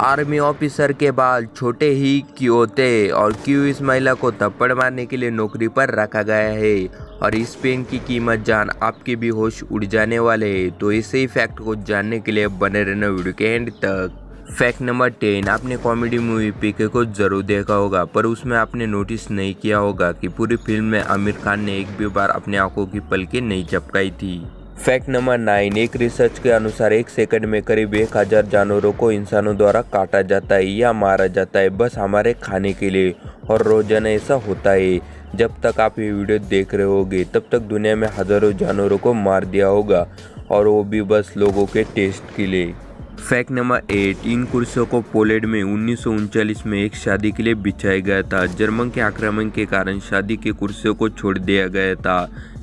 army officer के बाल छोटे ही क्यों थे और क्यों इस महिला को थप्पड़ मारने के लिए नौकरी पर रखा गया है और इस पेन की कीमत जान आपके भी होश उड़ जाने वाले है तो इसे ही फैक्ट को जानने के लिए बने रहना वीडियो के एंड तक फैक्ट नंबर टेन आपने कॉमेडी मूवी पीके को जरूर देखा होगा पर उसमें आपने नोटिस नहीं किया होगा कि पूरी फिल्म में आमिर खान ने एक भी बार अपने आंखों की पलकें नहीं चपकाई थी फैक्ट नंबर नाइन एक रिसर्च के अनुसार एक सेकंड में करीब एक हजार जानवरों को इंसानों द्वारा काटा जाता है या मारा जाता है बस हमारे खाने के लिए और रोजाना ऐसा होता है जब तक आप ये वीडियो देख रहे होगे तब तक दुनिया में हज़ारों जानवरों को मार दिया होगा और वो भी बस लोगों के टेस्ट के लिए फैक्ट नंबर एट इन कुर्सियों को पोलैंड में उन्नीस में एक शादी के लिए बिछाया गया था जर्मन के आक्रमण के कारण शादी के कुर्सियों को छोड़ दिया गया था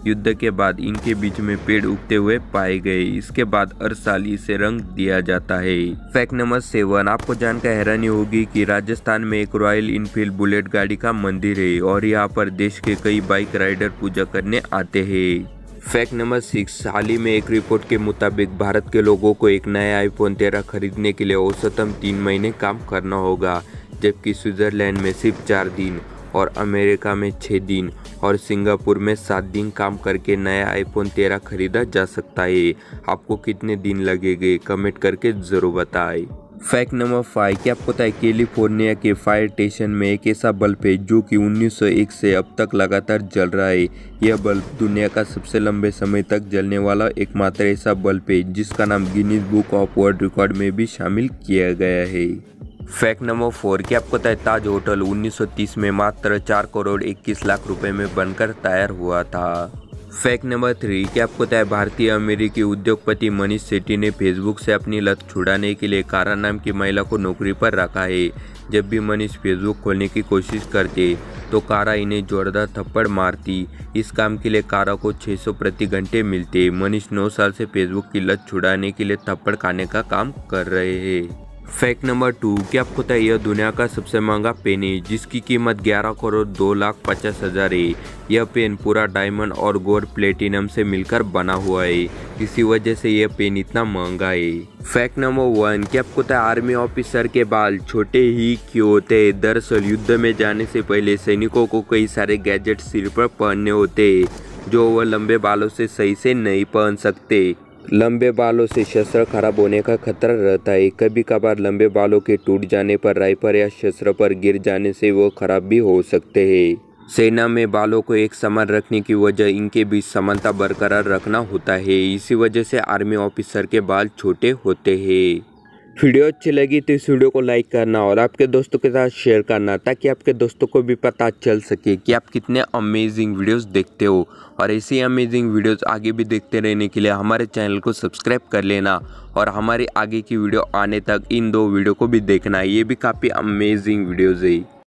युद्ध के बाद इनके बीच में पेड़ उगते हुए पाए गए इसके बाद हर साल इसे रंग दिया जाता है फैक्ट नंबर सेवन आपको जानकर हैरानी होगी कि राजस्थान में एक रॉयल इनफील्ड बुलेट गाड़ी का मंदिर है और यहाँ पर देश के कई बाइक राइडर पूजा करने आते है फैक्ट नंबर सिक्स हाल ही में एक रिपोर्ट के मुताबिक भारत के लोगों को एक नया आईफोन तेरह खरीदने के लिए औसतम तीन महीने काम करना होगा जबकि स्विट्जरलैंड में सिर्फ चार दिन और अमेरिका में छः दिन और सिंगापुर में सात दिन काम करके नया आईफोन तेरह खरीदा जा सकता है आपको कितने दिन लगेंगे कमेंट करके ज़रूर बताएं फैक्ट नंबर फाइव क्या आपको पता है कैलिफोर्निया के फायर स्टेशन में एक ऐसा बल्ब है जो कि 1901 से अब तक लगातार जल रहा है यह बल्ब दुनिया का सबसे लंबे समय तक जलने वाला एकमात्र ऐसा बल्ब है जिसका नाम Guinness book of world record में भी शामिल किया गया है फैक्ट नंबर फोर की आपको पता है ताज होटल 1930 में मात्र चार करोड़ 21 लाख रुपए में बनकर तैयार हुआ था फैक्ट नंबर थ्री क्या आपको पता है भारतीय अमेरिकी उद्योगपति मनीष सेट्टी ने फेसबुक से अपनी लत छुड़ाने के लिए कारा नाम की महिला को नौकरी पर रखा है जब भी मनीष फेसबुक खोलने की कोशिश करते तो कारा इन्हें जोरदार थप्पड़ मारती इस काम के लिए कारा को 600 प्रति घंटे मिलते मनीष 9 साल से फेसबुक की लत छुड़ाने के लिए थप्पड़ खाने का काम कर रहे हैं फैक्ट नंबर टू क्या आपको पता है यह दुनिया का सबसे महंगा पेन है जिसकी कीमत 11 करोड़ दो लाख पचास हज़ार है यह पेन पूरा डायमंड और गोल्ड प्लेटिनम से मिलकर बना हुआ है इसी वजह से यह पेन इतना महंगा है फैक्ट नंबर वन क्या आपको पता है आर्मी ऑफिसर के बाल छोटे ही क्यों होते हैं दरअसल युद्ध में जाने से पहले सैनिकों को कई सारे गैजेट सिर पर पहनने होते जो वह लंबे बालों से सही से नहीं पहन सकते लंबे बालों से शस्त्र खराब होने का खतरा रहता है कभी कभार लंबे बालों के टूट जाने पर राइफल या शस्त्र पर गिर जाने से वो खराब भी हो सकते हैं सेना में बालों को एक समान रखने की वजह इनके बीच समानता बरकरार रखना होता है इसी वजह से आर्मी ऑफिसर के बाल छोटे होते हैं वीडियो अच्छी लगी तो इस वीडियो को लाइक करना और आपके दोस्तों के साथ शेयर करना ताकि आपके दोस्तों को भी पता चल सके कि आप कितने अमेजिंग वीडियोस देखते हो और ऐसी अमेजिंग वीडियोस आगे भी देखते रहने के लिए हमारे चैनल को सब्सक्राइब कर लेना और हमारे आगे की वीडियो आने तक इन दो वीडियो को भी देखना ये भी काफ़ी अमेजिंग वीडियोज़ है